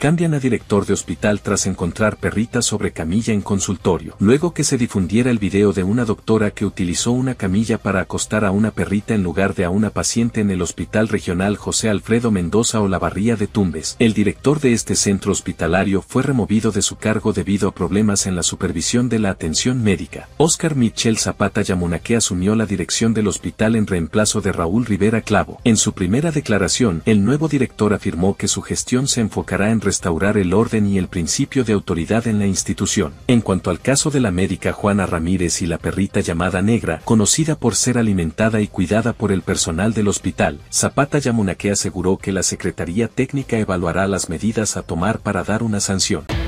cambian a director de hospital tras encontrar perrita sobre camilla en consultorio. Luego que se difundiera el video de una doctora que utilizó una camilla para acostar a una perrita en lugar de a una paciente en el Hospital Regional José Alfredo Mendoza o la Barría de Tumbes, el director de este centro hospitalario fue removido de su cargo debido a problemas en la supervisión de la atención médica. Oscar Michel Zapata Yamunaque asumió la dirección del hospital en reemplazo de Raúl Rivera Clavo. En su primera declaración, el nuevo director afirmó que su gestión se enfocará en restaurar el orden y el principio de autoridad en la institución. En cuanto al caso de la médica Juana Ramírez y la perrita llamada Negra, conocida por ser alimentada y cuidada por el personal del hospital, Zapata Yamunaque aseguró que la Secretaría Técnica evaluará las medidas a tomar para dar una sanción.